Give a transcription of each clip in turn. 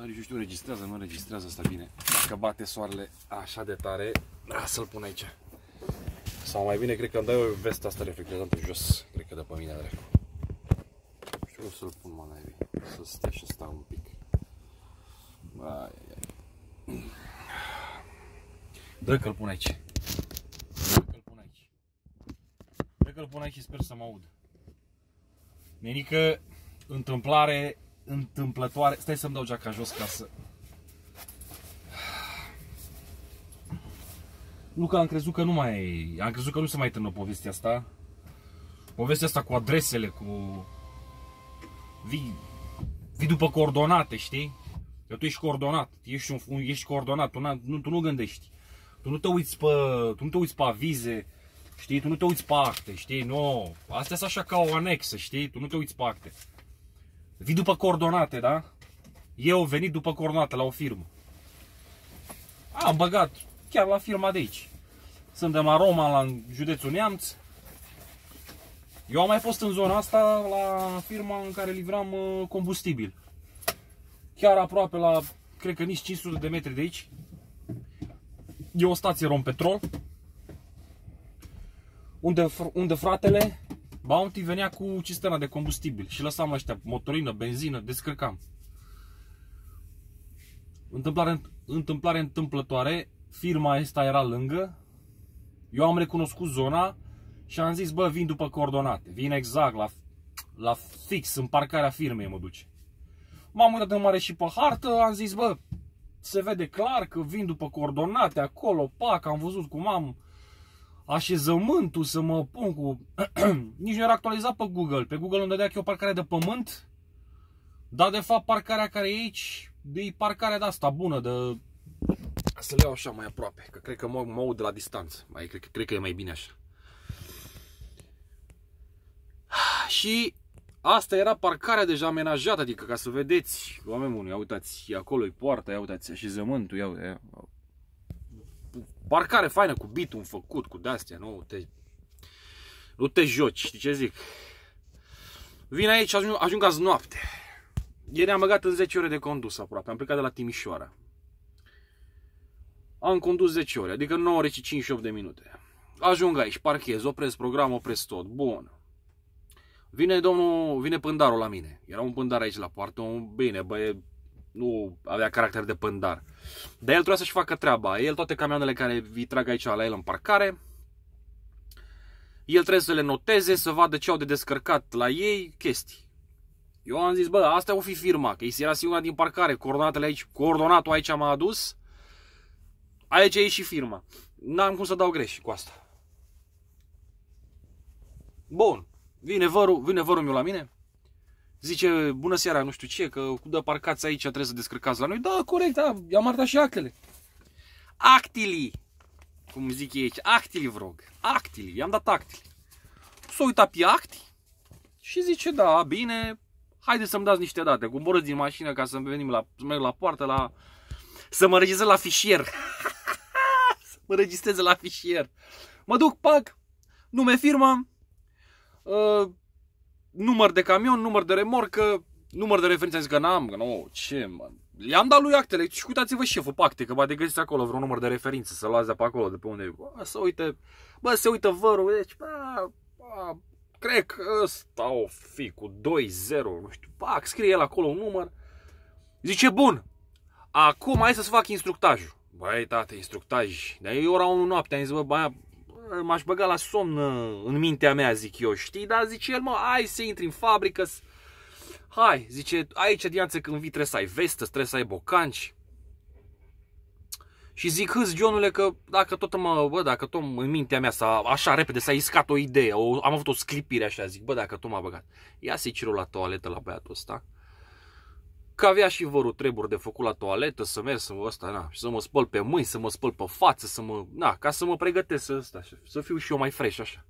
Da, nici nu știu, registrează, nu registrează asta bine. Dacă bate soarele așa de tare, da, să-l pun aici. Sau mai bine, cred că îmi dai o vestă asta reflectantă jos. Cred că de pe mine are. Știu cum să-l pun, mă, Să stea și stau un pic. Ai, ai. Dă că-l pun aici. Dă că-l pun aici. Dă că-l pun aici și sper să mă aud. Nenică, întâmplare întâmplătoare. Stai să-mi dau geaca jos ca să... Luca, am crezut că nu mai... Am crezut că nu se mai termină povestea asta. Povestea asta cu adresele, cu... Vii... Vii după coordonate, știi? Că tu ești coordonat, ești, un, ești coordonat, tu, nu, tu nu gândești. Tu nu te uiți pe, tu nu te uiți pe avize, știi? Tu nu te uiți pe acte, știi? Nu, no. astea sunt așa ca o anexă, știi? Tu nu te uiți pe acte. Vii după coordonate, da? Eu venit după coordonate la o firmă. Am băgat chiar la firma de aici. Suntem la Roma, la județul Neamț. Eu am mai fost în zona asta la firma în care livram uh, combustibil. Chiar aproape la, cred că nici 500 de metri de aici. E o stație Rompetrol. Unde, unde fratele Bounty venea cu cisterna de combustibil și lăsam ăștia motorină, benzină, descărcam. Întâmplare, întâmplare întâmplătoare, firma asta era lângă, eu am recunoscut zona și am zis, bă, vin după coordonate, vin exact la, la fix, în parcarea firmei mă duce. M-am uitat în mare și pe hartă, am zis, bă, se vede clar că vin după coordonate acolo, pac, am văzut cum am așezământul să mă pun cu... Nici nu era actualizat pe Google. Pe Google îmi dădea că e o parcare de pământ, dar de fapt parcarea care e aici e parcarea de asta bună, de... Să le iau așa mai aproape, că cred că mă, mă aud de la distanță. Mai, cred, cred că e mai bine așa. Și asta era parcarea deja amenajată, adică ca să vedeți, oameni buni, ia uitați, acolo e poarta, ia uitați așezământul, ia, ia, barcare faină cu bitum făcut, cu de-astea, nu te, nu te joci, știi ce zic? Vin aici, ajung, ajung azi noapte. Ieri am băgat în 10 ore de condus aproape, am plecat de la Timișoara. Am condus 10 ore, adică 9 ore și 58 de minute. Ajung aici, parchez, opresc program, opresc tot, bun. Vine domnul, vine pândarul la mine. Era un pândar aici la poartă, un bine, băie, nu avea caracter de pândar. Dar el trebuia să-și facă treaba. El toate camioanele care vi trag aici la el în parcare, el trebuie să le noteze, să vadă ce au de descărcat la ei, chestii. Eu am zis, bă, asta o fi firma, că era singura din parcare, coordonatele aici, coordonatul aici m-a adus, aici e și firma. N-am cum să dau greș cu asta. Bun, vine vărul, vine vărul meu la mine, zice, bună seara, nu știu ce, că da, parcați aici, trebuie să descărcați la noi. Da, corect, da, i-am arătat și actele. Actili, cum zic ei aici, actili vă rog, actili, i-am dat actili. S-a uitat pe acti și zice, da, bine, haideți să-mi dați niște date, coborâți din mașină ca să venim la, să merg la poartă, la, să mă registrez la fișier. să mă registrez la fișier. Mă duc, pac, nume firma, uh, ă, număr de camion, număr de remorcă, număr de referințe. Am zis că n-am, că nu, ce, mă. Le-am dat lui actele deci, și uitați-vă șeful pacte, că poate găsiți acolo vreun număr de referințe, să luați de pe acolo, de pe unde bă, să uite, bă, se uită vărul, deci, bă, bă, cred că ăsta o fi cu 2-0, nu știu, pac, scrie el acolo un număr, zice, bun, acum hai să-ți fac instructajul. Băi, tate, instructaj. Dar eu ora 1 noapte, am zis, bă, bă, m-aș băga la somn uh, în mintea mea, zic eu, știi? Dar zice el, mă, hai să intri în fabrică, hai, zice, aici dimineața când vii trebuie să ai vestă, trebuie să ai bocanci. Și zic, hâs, Johnule, că dacă tot mă, bă, dacă tot în mintea mea s-a, așa repede s-a iscat o idee, o, am avut o sclipire așa, zic, bă, dacă tot m-a băgat, ia să-i la toaletă la băiatul ăsta Că avea și vorul treburi de făcut la toaletă, să merg să mă, asta, na, și să mă spăl pe mâini, să mă spăl pe față, să mă, na, ca să mă pregătesc să, asta, să fiu și eu mai fresh, așa.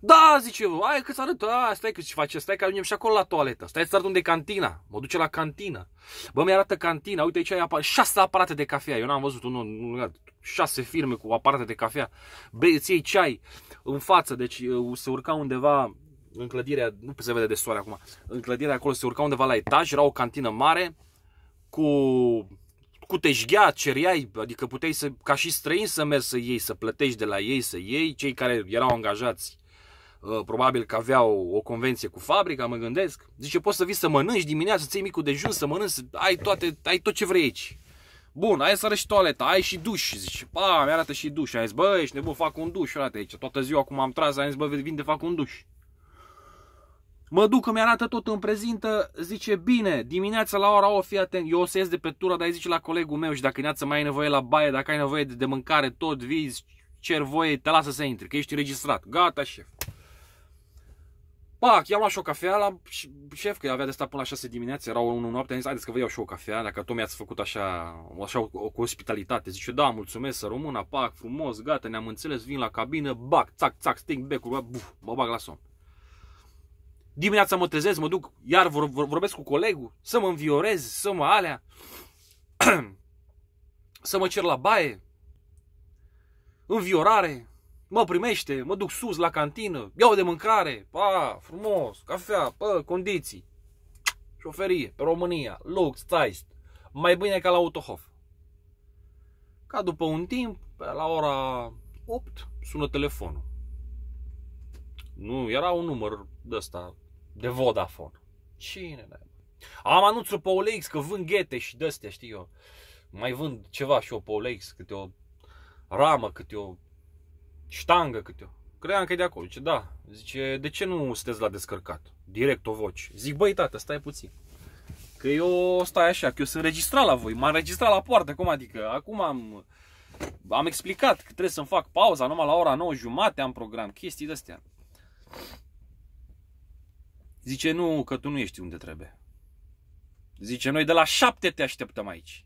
Da, zice, ai că-ți arăt, a, stai că-ți face, stai că ajungem și acolo la toaletă, stai să arăt unde e cantina, mă duce la cantina. Bă, mi-arată cantina, uite aici ai apa- șase aparate de cafea, eu n-am văzut unul, șase firme cu aparate de cafea, bă, îți iei ceai în față, deci uh, se urca undeva în clădirea, nu se vede de soare acum, în clădirea acolo se urca undeva la etaj, era o cantină mare cu cu teșghea, ceriai, adică puteai să, ca și străin să mergi să iei, să plătești de la ei, să iei, cei care erau angajați uh, probabil că aveau o convenție cu fabrica, mă gândesc. Zice, poți să vii să mănânci dimineața, să-ți iei micul dejun, să mănânci, să ai, toate, ai tot ce vrei aici. Bun, ai să și toaleta, ai și duș, Zice, pa, mi arată și duș. Ai zis, bă, ești nebun, fac un duș, frate, aici, toată ziua acum am tras, ai zis, bă, vin de fac un duș. Mă duc, îmi arată tot, îmi prezintă, zice, bine, dimineața la ora o fii atent, eu o să ies de pe tură, dar zice la colegul meu și dacă neața mai ai nevoie la baie, dacă ai nevoie de, de mâncare, tot, vizi, cer voie, te lasă să intri, că ești înregistrat. Gata, șef. Pac, i-am luat și o cafea la șef, că avea de stat până la 6 dimineața, era 1 noapte, am zis, haideți că vă iau și o cafea, dacă tot mi-ați făcut așa, așa o, o, cu ospitalitate. Zice, da, mulțumesc, să română, pac, frumos, gata, ne-am înțeles, vin la cabină, bac, țac, țac, sting becul, buf, mă bag la somn. Dimineața mă trezesc, mă duc, iar vor, vor, vorbesc cu colegul, să mă înviorez, să mă alea, să mă cer la baie, înviorare, mă primește, mă duc sus la cantină, iau de mâncare, pa, frumos, cafea, pă, condiții, șoferie, pe România, lux, taist, mai bine ca la autohof. Ca după un timp, la ora 8, sună telefonul. Nu, era un număr de ăsta de Vodafone. Cine ne Am anunțul pe OLX că vând ghete și de-astea, știi eu. Mai vând ceva și o pe OLX, câte o ramă, câte o ștangă, câte o... Credeam că e de acolo. Zice, da. Zice, de ce nu sunteți la descărcat? Direct o voci. Zic, băi, tată, stai puțin. Că eu stai așa, că eu sunt registrat la voi. M-am registrat la poartă, cum adică? Acum am... Am explicat că trebuie să-mi fac pauza numai la ora 9 jumate, am program, chestii de-astea. Zice, nu, că tu nu ești unde trebuie. Zice, noi de la șapte te așteptăm aici.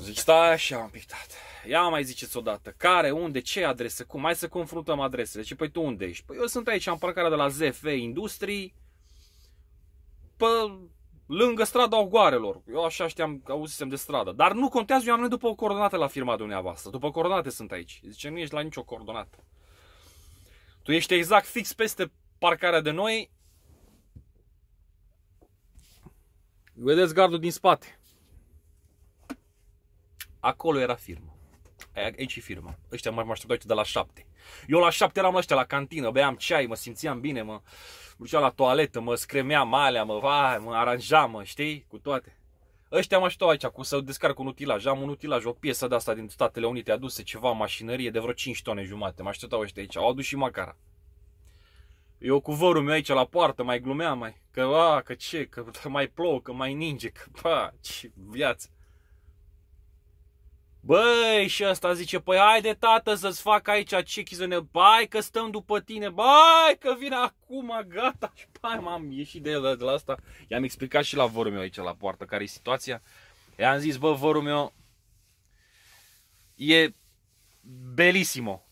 Zic, stai așa un pic, tată. Ia mai ziceți odată, care, unde, ce adresă, cum, mai să confruntăm adresele. Și păi tu unde ești? Păi eu sunt aici, am parcarea de la ZF Industrii, pe lângă strada Ogoarelor. Eu așa știam, auzisem de stradă. Dar nu contează, eu am venit după o coordonată la firma dumneavoastră. După coordonate sunt aici. Zice, nu ești la nicio coordonată. Tu ești exact fix peste parcarea de noi. Vedeți gardul din spate. Acolo era firma. Aici e firma. Ăștia mă așteptau de la șapte. Eu la șapte eram la ăștia la cantină, beam ceai, mă simțeam bine, mă duceam la toaletă, mă scremeam alea, mă, vai, mă aranjam, mă, știi? Cu toate. Ăștia mă așteptau aici, cu să descarc un utilaj. Am un utilaj, o piesă de asta din Statele Unite aduse ceva mașinărie de vreo 5 tone jumate. Mă așteptau ăștia aici, au adus și macara. Eu cu vărul meu aici la poartă mai glumeam mai, că a, că ce, că mai plouă, că mai ninge, că pa, ce viață. Băi, și ăsta zice, păi haide tată să-ți fac aici chechizone, bai că stăm după tine, bai că vine acum, gata. Și bai, m-am ieșit de la, de la asta. I-am explicat și la vorul meu aici la poartă care e situația. I-am zis, bă, vorul meu e belisimo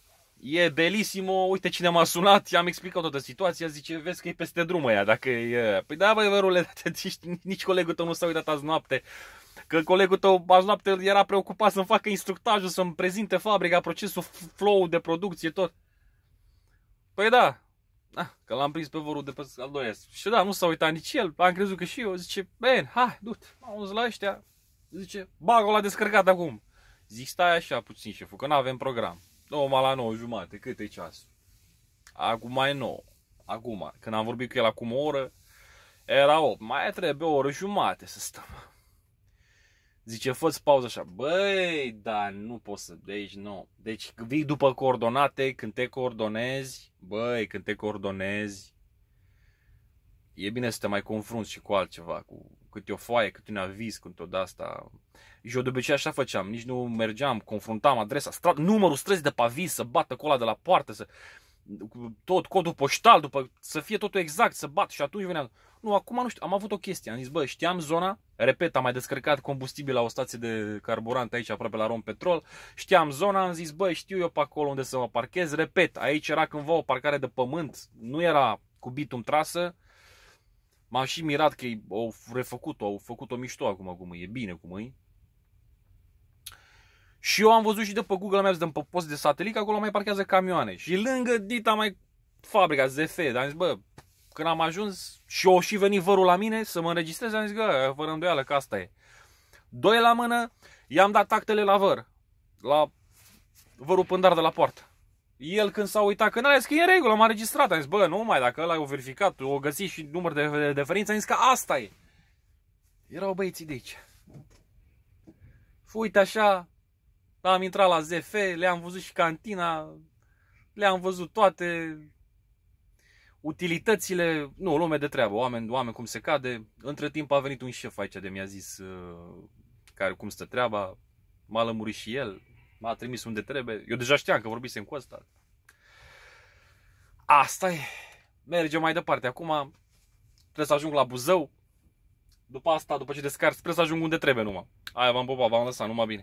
e belisimo, uite cine m-a sunat, i-am explicat toată situația, zice, vezi că e peste drum ea, dacă e... Păi da, băi, vărule, nici colegul tău nu s-a uitat azi noapte. Că colegul tău azi noapte era preocupat să-mi facă instructajul, să-mi prezinte fabrica, procesul, flow de producție, tot. Păi da, da că l-am prins pe vărul de pe al doilea. Și da, nu s-a uitat nici el, am crezut că și eu. Zice, ben, hai, du-te, m-am la ăștia. Zice, bag la descărcat acum. Zic, stai așa puțin, șeful, că nu avem program. Normal la 9 jumate, cât e ceasul? Acum mai 9. Acum, când am vorbit cu el acum o oră, era 8. Mai trebuie o oră jumate să stăm. Zice, fă pauză așa. Băi, dar nu poți să... Deci, nu. Deci, vii după coordonate, când te coordonezi, băi, când te coordonezi, e bine să te mai confrunți și cu altceva, cu câte o foaie, câte un aviz, cu tot asta. Și eu de obicei așa făceam, nici nu mergeam, confruntam adresa, stra- numărul străzi de pe aviz, să bată cola de la poartă, să tot codul poștal, după, să fie totul exact, să bat și atunci veneam. Nu, acum nu știu, am avut o chestie, am zis, bă, știam zona, repet, am mai descărcat combustibil la o stație de carburant aici, aproape la Rompetrol, știam zona, am zis, bă, știu eu pe acolo unde să mă parchez, repet, aici era cândva o parcare de pământ, nu era cu bitum trasă, M-am și mirat că au refăcut-o, au făcut-o mișto acum cum e, bine cum e. Și eu am văzut și de pe Google Maps, de pe post de satelit, că acolo mai parchează camioane. Și lângă dita mai fabrica ZF, dar am zis, bă, când am ajuns și o și venit vărul la mine să mă înregistrez, am zis, bă, fără îndoială că asta e. Doi la mână, i-am dat actele la văr, la vărul pândar de la poartă el când s-a uitat, când a zis că e în regulă, m-a registrat, a zis, bă, nu mai, dacă ăla o verificat, o găsi și număr de referință, a zis că asta e. Erau băieții de aici. Uite așa, am intrat la ZF, le-am văzut și cantina, le-am văzut toate utilitățile, nu, lume de treabă, oameni, oameni cum se cade. Între timp a venit un șef aici de mi-a zis uh, care, cum stă treaba, m-a lămurit și el, M-a trimis unde trebuie. Eu deja știam că vorbisem cu ăsta. Asta e. Mergem mai departe. Acum trebuie să ajung la Buzău. După asta, după ce descarc, trebuie să ajung unde trebuie numai. Aia v-am popat, v-am lăsat, numai bine.